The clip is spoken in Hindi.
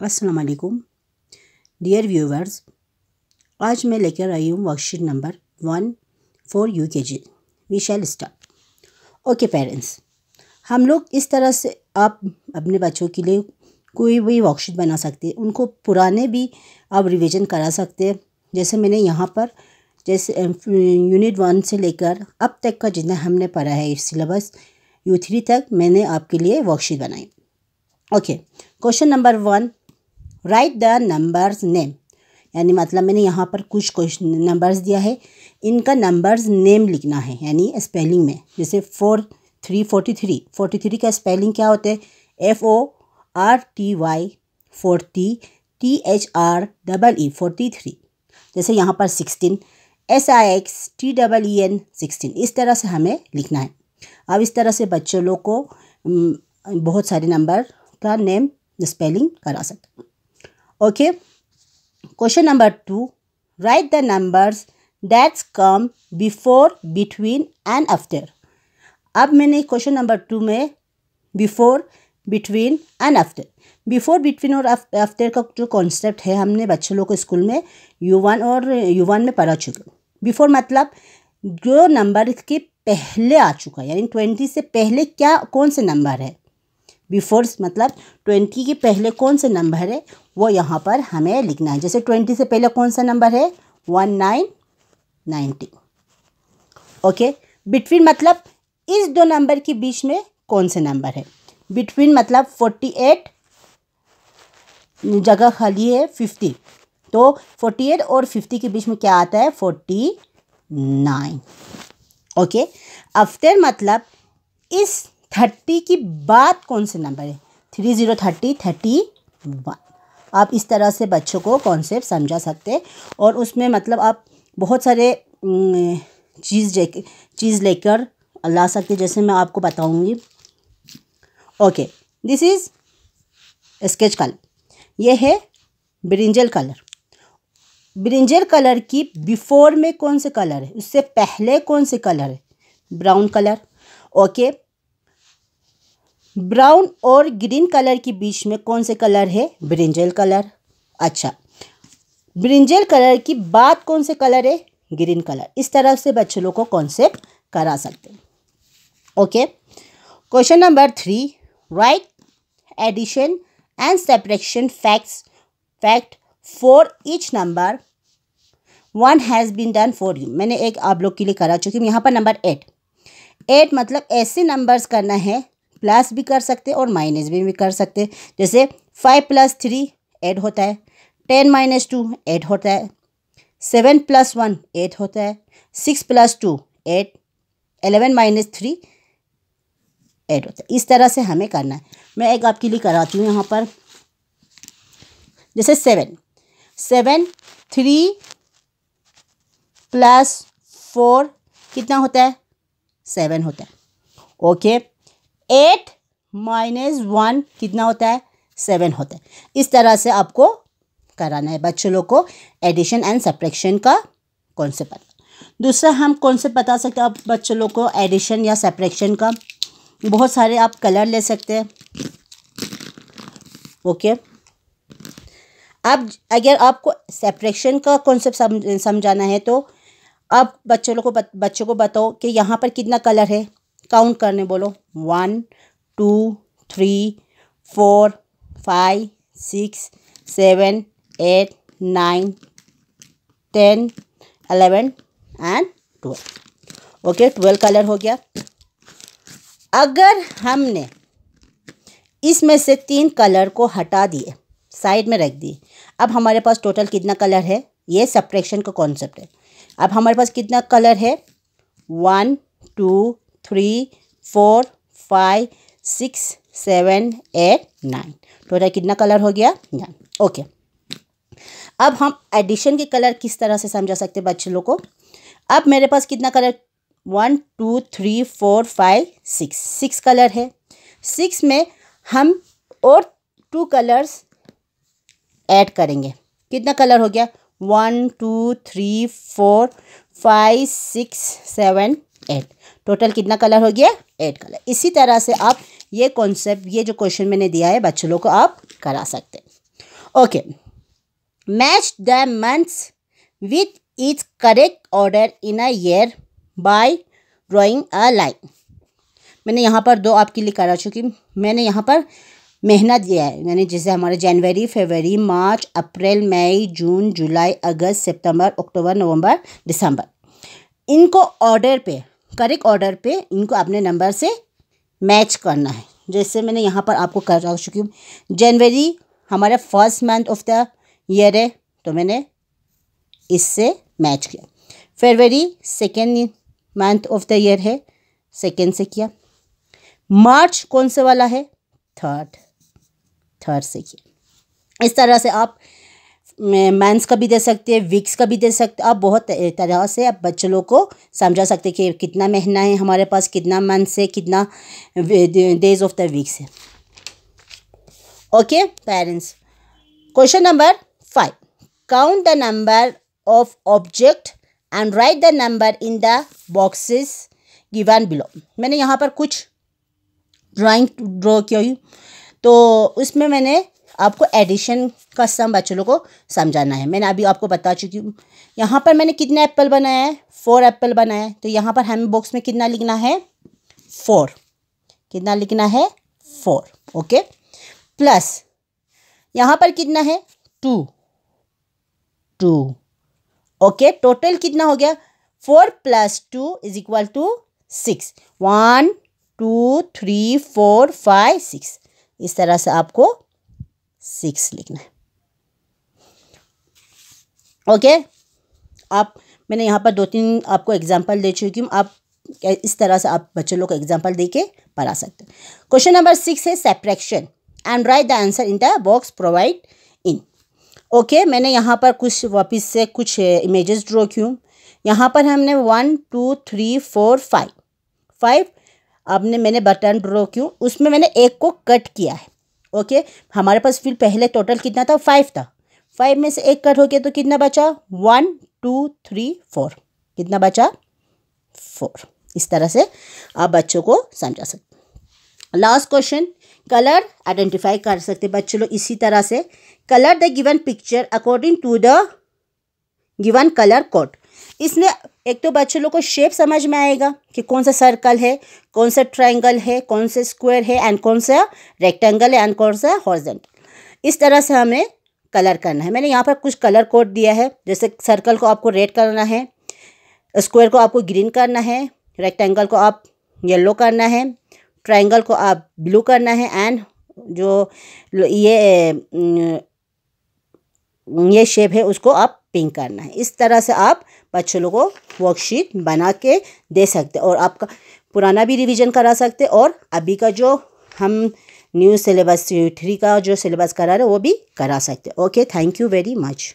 असलकुम डियर व्यूवर्स आज मैं लेकर आई हूँ worksheet number one for U K G we shall start okay parents हम लोग इस तरह से आप अपने बच्चों के लिए कोई भी वर्कशीट बना सकते हैं उनको पुराने भी आप रिवीजन करा सकते हैं जैसे मैंने यहाँ पर जैसे यूनिट वन से लेकर अब तक का जितना हमने पढ़ा है सिलेबस यू थ्री तक मैंने आपके लिए वर्कशीट बनाई okay question number one write the numbers name यानी मतलब मैंने यहाँ पर कुछ क्वेश्चन नंबर्स दिया है इनका नंबर्स नेम लिखना है यानी स्पेलिंग में जैसे four three forty three forty three का स्पेलिंग क्या होता है F O R T Y forty T H R double E forty three जैसे यहाँ पर sixteen S I X T double E N sixteen इस तरह से हमें लिखना है अब इस तरह से बच्चों लोग को बहुत सारे नंबर उसका नेम स्पेलिंग करा सकते okay question number two write the numbers that's come before between and after अब मैंने क्वेश्चन नंबर टू में before between and after before between और आफ्टर का जो कॉन्सेप्ट है हमने बच्चों लोग को स्कूल में यू वन और यू वन में पढ़ा चुके बिफोर मतलब जो नंबर के पहले आ चुका है यानी ट्वेंटी से पहले क्या कौन से नंबर है बिफोर मतलब ट्वेंटी के पहले कौन से नंबर है वो यहाँ पर हमें लिखना है जैसे ट्वेंटी से पहले कौन सा नंबर है one nine ninety okay between मतलब इस दो नंबर के बीच में कौन से नंबर है बिटवीन मतलब फोर्टी एट जगह खाली है फिफ्टी तो फोर्टी एट और फिफ्टी के बीच में क्या आता है फोर्टी नाइन ओके आफ्टर मतलब इस थर्टी की बात कौन से नंबर है three zero thirty thirty one आप इस तरह से बच्चों को कॉन्सेप्ट समझा सकते और उसमें मतलब आप बहुत सारे चीज़ चीज़ लेकर ला सकते जैसे मैं आपको बताऊंगी okay this is sketch colour ये है ब्रिंजल कलर ब्रिंजल कलर की बिफोर में कौन से कलर है उससे पहले कौन से कलर है ब्राउन कलर ओके ब्राउन और ग्रीन कलर के बीच में कौन से कलर है ब्रिंजल कलर अच्छा ब्रिंजल कलर की बात कौन से कलर है ग्रीन कलर इस तरह से बच्चों लोग को कॉन्सेप्ट करा सकते हैं okay question number three write addition and separation facts fact for each number one has been done for you मैंने एक आप लोग के लिए करा चुकी हूँ यहाँ पर नंबर एट एट मतलब ऐसे नंबर्स करना है प्लस भी कर सकते और माइनस भी, भी कर सकते जैसे फाइव प्लस थ्री एड होता है टेन माइनस टू एड होता है सेवन प्लस वन एट होता है six plus two eight eleven minus three eight होता है इस तरह से हमें करना है मैं एक आपके लिए कराती हूँ यहाँ पर जैसे seven seven three plus four कितना होता है सेवन होता है ओके एट माइनस वन कितना होता है सेवन होता है इस तरह से आपको कराना है बच्चों लोग को एडिशन एंड सप्रेक्शन का कॉन्सेप्ट पता दूसरा हम कॉन्सेप्ट बता सकते हैं आप बच्चों लोग को एडिशन या सप्रेक्शन का बहुत सारे आप कलर ले सकते हैं ओके अब अगर आपको सेपरेशन का कॉन्सेप्ट समझाना है तो आप बच्चों लोग को बच्चों को बताओ कि यहाँ पर कितना कलर है काउंट करने बोलो one two three four five six seven eight nine ten eleven and twelve okay twelve colour हो गया अगर हमने इसमें से तीन कलर को हटा दिए साइड में रख दिए अब हमारे पास टोटल कितना कलर है ये सप्रेक्शन का कॉन्सेप्ट है अब हमारे पास कितना कलर है one two three four five six seven eight nine total कितना कलर हो गया नाइन ओके अब हम एडिशन के कलर किस तरह से समझा सकते हैं बच्चों को अब मेरे पास कितना colour one two three four five six six colour है सिक्स में हम और टू कलर्स ऐड करेंगे कितना कलर हो गया one two three four five six seven eight total कितना कलर हो गया एट कलर इसी तरह से आप ये कॉन्सेप्ट ये जो क्वेश्चन मैंने दिया है बच्चों लोग को आप करा सकते हैं okay match the months with its correct order in a year by drawing a line मैंने यहाँ पर दो आपके लिए करा चुकी मैंने यहाँ पर मेहनत दिया है यानी जैसे हमारे जनवरी फरवरी मार्च अप्रैल मई जून जुलाई अगस्त सितंबर अक्टूबर नवंबर दिसंबर इनको ऑर्डर पे करेक्ट ऑर्डर पे इनको अपने नंबर से मैच करना है जैसे मैंने यहाँ पर आपको कर चुकी हूँ जनवरी हमारा first month of the year है तो मैंने इससे मैच किया फरवरी second month of the year है सेकेंड से किया मार्च कौन से वाला है थर्ड थर्ड से किया इस तरह से आप मैंस का भी दे सकते हैं वीक्स का भी दे सकते आप बहुत तरह से आप बच्चे लोग को समझा सकते हैं कि कितना महीना है हमारे पास कितना मंथ्स है कितना डेज ऑफ द वीक्स है okay parents question number five count the number of object and write the number in the boxes given below मैंने यहाँ पर कुछ ड्राइंग ड्रॉ की हुई तो उसमें मैंने आपको एडिशन का सम बच्चों को समझाना है मैंने अभी आपको बता चुकी हूँ यहाँ पर मैंने कितना एप्पल बनाया है फोर एप्पल बनाया है तो यहाँ पर हमें बॉक्स में कितना लिखना है फोर कितना लिखना है फोर ओके प्लस यहाँ पर कितना है टू टू ओके टोटल कितना हो गया four plus two is equal to six one two three four five six इस तरह से आपको सिक्स लिखना है ओके आप मैंने यहाँ पर दो तीन आपको एग्जांपल दे चुकी हूँ आप इस तरह से आप बच्चों लोग को एग्जांपल दे के पढ़ा सकते हैं क्वेश्चन नंबर सिक्स है subtraction and write the answer in the box provide in okay मैंने यहाँ पर कुछ वापस से कुछ इमेजेस ड्रॉ की हूँ यहाँ पर हमने one two three four five five आपने मैंने बटन ड्रॉ क्यों उसमें मैंने एक को कट किया है ओके हमारे पास फिर पहले टोटल कितना था फाइव था फाइव में से एक कट हो गया तो कितना बचा वन टू थ्री फोर कितना बचा फोर इस तरह से आप बच्चों को समझा सकते लास्ट क्वेश्चन कलर आइडेंटिफाई कर सकते बच्चों लोग इसी तरह से colour the given picture according to the given colour code इसने एक तो बच्चे लोग को शेप समझ में आएगा कि कौन सा सर्कल है कौन सा ट्राइंगल है कौन सा स्क्वायर है एंड कौन सा रेक्टेंगल है एंड कौन सा हॉर्जेंट इस तरह से हमें कलर करना है मैंने यहाँ पर कुछ कलर कोड दिया है जैसे सर्कल को आपको रेड करना है स्क्वायर को आपको ग्रीन करना है रेक्टेंगल को आप येलो करना है ट्राइंगल को आप ब्लू करना है एंड जो ये ये शेप है उसको आप पिंक करना है इस तरह से आप बच्चों को वर्कशीट बना के दे सकते और आपका पुराना भी रिवीजन करा सकते और अभी का जो हम न्यू सिलेबस थ्री का जो सिलेबस करा रहे वो भी करा सकते okay thank you very much